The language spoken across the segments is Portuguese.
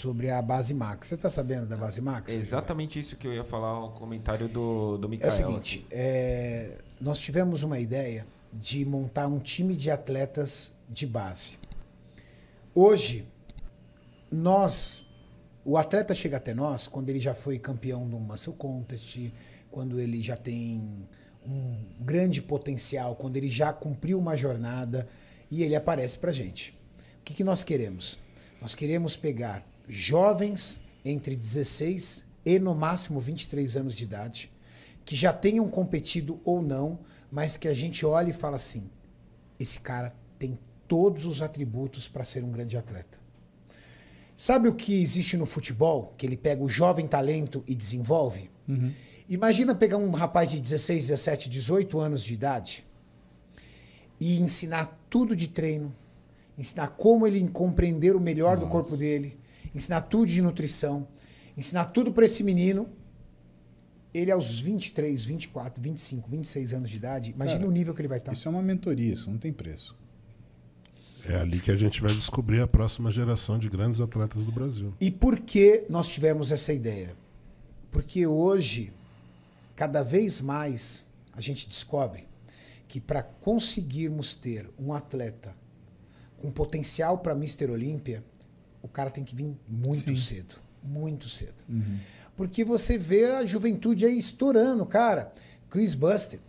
sobre a Base Max. Você está sabendo da Base Max? É exatamente isso que eu ia falar, o comentário do, do Mikael. É o seguinte, é, nós tivemos uma ideia de montar um time de atletas de base. Hoje, nós, o atleta chega até nós quando ele já foi campeão de Muscle Contest, quando ele já tem um grande potencial, quando ele já cumpriu uma jornada e ele aparece para gente. O que, que nós queremos? Nós queremos pegar jovens entre 16 e no máximo 23 anos de idade, que já tenham competido ou não, mas que a gente olha e fala assim: esse cara tem todos os atributos para ser um grande atleta. Sabe o que existe no futebol? Que ele pega o jovem talento e desenvolve? Uhum. Imagina pegar um rapaz de 16, 17, 18 anos de idade e ensinar tudo de treino, ensinar como ele compreender o melhor Nossa. do corpo dele, ensinar tudo de nutrição, ensinar tudo para esse menino. Ele aos 23, 24, 25, 26 anos de idade, imagina Cara, o nível que ele vai estar. Tá. Isso é uma mentoria, isso não tem preço. É ali que a gente vai descobrir a próxima geração de grandes atletas do Brasil. E por que nós tivemos essa ideia? Porque hoje, cada vez mais, a gente descobre que para conseguirmos ter um atleta com potencial para Mister Olímpia, o cara tem que vir muito Sim. cedo. Muito cedo. Uhum. Porque você vê a juventude aí estourando, cara. Chris Buster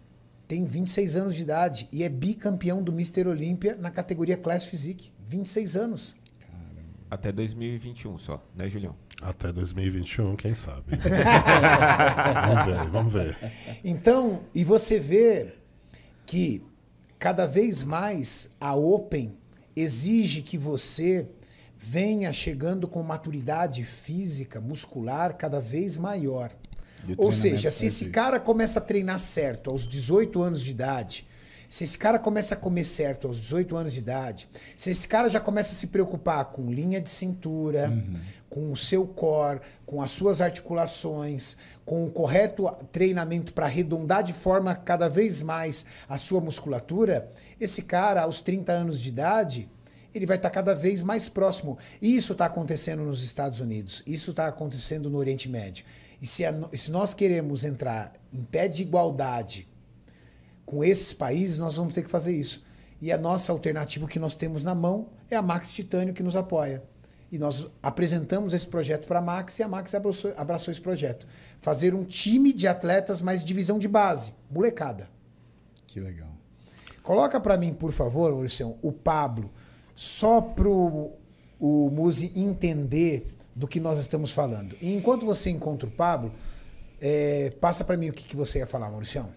tem 26 anos de idade e é bicampeão do Mister Olímpia na categoria Class Physique. 26 anos. Caramba. Até 2021 só, né, Julião? Até 2021, quem sabe? vamos ver, vamos ver. Então, e você vê que cada vez mais a Open exige que você venha chegando com maturidade física, muscular cada vez maior. Ou seja, se é esse cara começa a treinar certo aos 18 anos de idade, se esse cara começa a comer certo aos 18 anos de idade, se esse cara já começa a se preocupar com linha de cintura, uhum. com o seu core, com as suas articulações, com o correto treinamento para arredondar de forma cada vez mais a sua musculatura, esse cara aos 30 anos de idade, ele vai estar cada vez mais próximo. e Isso está acontecendo nos Estados Unidos, isso está acontecendo no Oriente Médio. E se, a, se nós queremos entrar em pé de igualdade com esses países, nós vamos ter que fazer isso. E a nossa alternativa que nós temos na mão é a Max Titânio, que nos apoia. E nós apresentamos esse projeto para a Max e a Max abraçou, abraçou esse projeto. Fazer um time de atletas, mas divisão de base, molecada. Que legal. Coloca para mim, por favor, Luciano, o Pablo só para o Muse entender do que nós estamos falando. E enquanto você encontra o Pablo, é, passa para mim o que, que, você ia falar, Mauricião.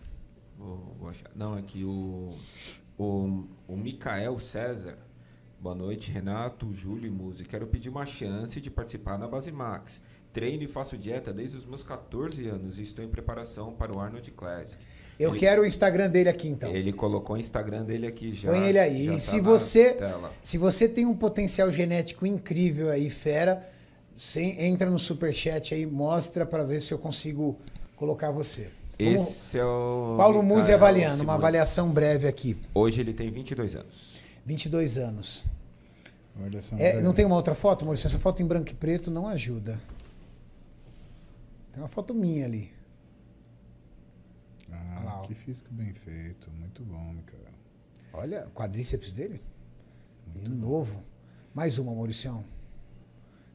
Não, é que o, o, o Micael César, boa noite, Renato, Júlio e Muse. Quero pedir uma chance de participar na Base Max treino e faço dieta desde os meus 14 anos e estou em preparação para o Arnold Classic. Eu ele, quero o Instagram dele aqui então. Ele colocou o Instagram dele aqui já. Põe ele aí. E tá se você se você tem um potencial genético incrível aí, fera, entra no super chat aí, mostra para ver se eu consigo colocar você. Como Esse é o Paulo Musi avaliando, uma avaliação breve aqui. Hoje ele tem 22 anos. 22 anos. É, não tem uma outra foto, Maurício? Essa foto em branco e preto não ajuda. Tem uma foto minha ali. Ah, Olha lá, que físico bem feito. Muito bom, Micael. Olha, o quadríceps dele. Muito novo. Mais uma, Mauricião.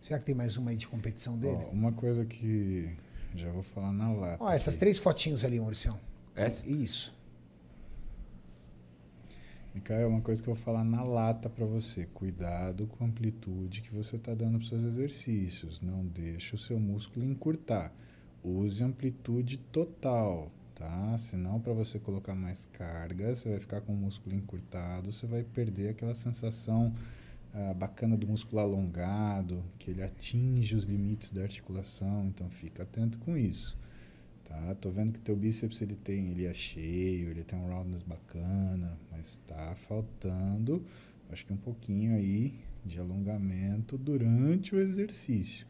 Será que tem mais uma aí de competição dele? uma coisa que já vou falar na lata. Ó, essas três fotinhos ali, Mauricião. Essa? Isso. Micael, é uma coisa que eu vou falar na lata para você. Cuidado com a amplitude que você está dando para os seus exercícios. Não deixe o seu músculo encurtar. Use amplitude total, tá? Senão, para você colocar mais carga, você vai ficar com o músculo encurtado, você vai perder aquela sensação ah, bacana do músculo alongado, que ele atinge os limites da articulação. Então, fica atento com isso. Tá, tô vendo que teu bíceps ele tem, ele é cheio, ele tem um roundness bacana, mas tá faltando, acho que um pouquinho aí de alongamento durante o exercício,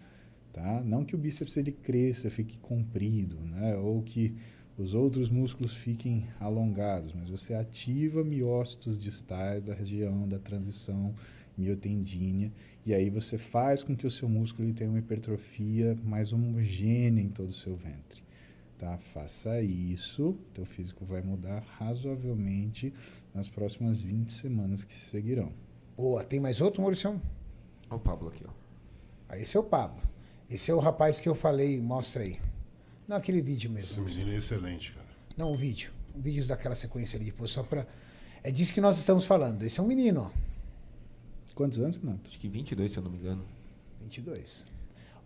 tá? Não que o bíceps ele cresça, fique comprido, né? Ou que os outros músculos fiquem alongados, mas você ativa miócitos distais da região da transição miotendínea e aí você faz com que o seu músculo ele tenha uma hipertrofia mais homogênea em todo o seu ventre tá? Faça isso, teu físico vai mudar razoavelmente nas próximas 20 semanas que se seguirão. Boa, tem mais outro, Maurício? O Pablo aqui, ó. Ah, esse é o Pablo. Esse é o rapaz que eu falei, mostra aí. Não, aquele vídeo mesmo. Esse menino é excelente, cara. Não, o vídeo. O vídeo daquela sequência ali depois, só pra... É disso que nós estamos falando. Esse é um menino, ó. Quantos anos, Renato? Acho que 22, se eu não me engano. 22.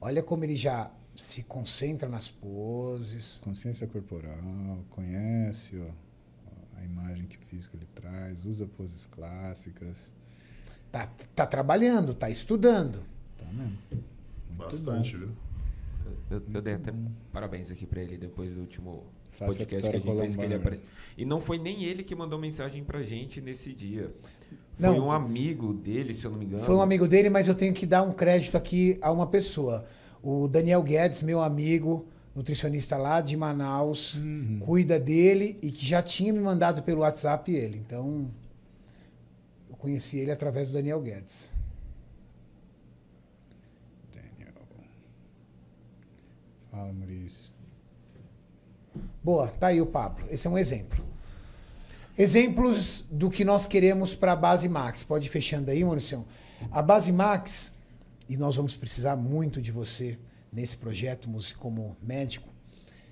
Olha como ele já se concentra nas poses. Consciência corporal, conhece ó, a imagem que o físico ele traz, usa poses clássicas. Tá, tá trabalhando, tá estudando. Tá mesmo. Muito Bastante, bom. viu? Eu, eu dei até bom. parabéns aqui para ele depois do último Faça podcast que a gente fez que ele apareceu. E não foi nem ele que mandou mensagem pra gente nesse dia. Não, foi um amigo dele, se eu não me engano. Foi um amigo dele, mas eu tenho que dar um crédito aqui a uma pessoa. O Daniel Guedes, meu amigo, nutricionista lá de Manaus, uhum. cuida dele e que já tinha me mandado pelo WhatsApp ele. Então, eu conheci ele através do Daniel Guedes. Daniel. Fala, Maurício. Boa, tá aí o Pablo. Esse é um exemplo. Exemplos do que nós queremos para a base Max. Pode ir fechando aí, Maurício. A base Max e nós vamos precisar muito de você nesse projeto, como médico,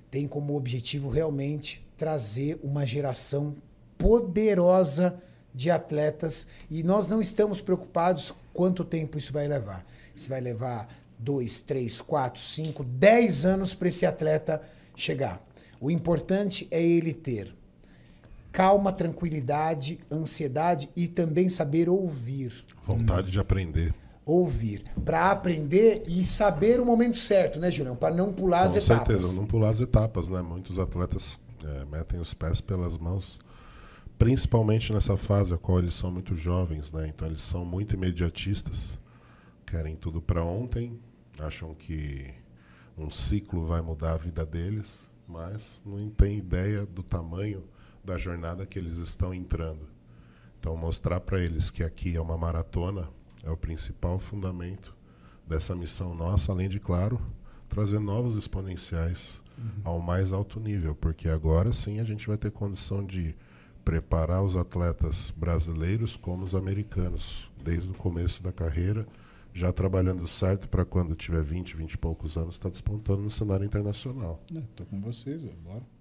tem como objetivo realmente trazer uma geração poderosa de atletas e nós não estamos preocupados quanto tempo isso vai levar. Se vai levar dois, três, quatro, cinco, dez anos para esse atleta chegar. O importante é ele ter calma, tranquilidade, ansiedade e também saber ouvir. Vontade hum. de aprender ouvir, para aprender e saber o momento certo, né, Julião? Para não pular Com as etapas. Com certeza, não pular as etapas, né? Muitos atletas é, metem os pés pelas mãos, principalmente nessa fase a qual eles são muito jovens, né? Então eles são muito imediatistas, querem tudo para ontem, acham que um ciclo vai mudar a vida deles, mas não tem ideia do tamanho da jornada que eles estão entrando. Então mostrar para eles que aqui é uma maratona, é o principal fundamento dessa missão nossa, além de, claro, trazer novos exponenciais uhum. ao mais alto nível, porque agora sim a gente vai ter condição de preparar os atletas brasileiros como os americanos, desde o começo da carreira, já trabalhando certo para quando tiver 20, 20 e poucos anos, estar tá despontando no cenário internacional. Estou é, com vocês, bora.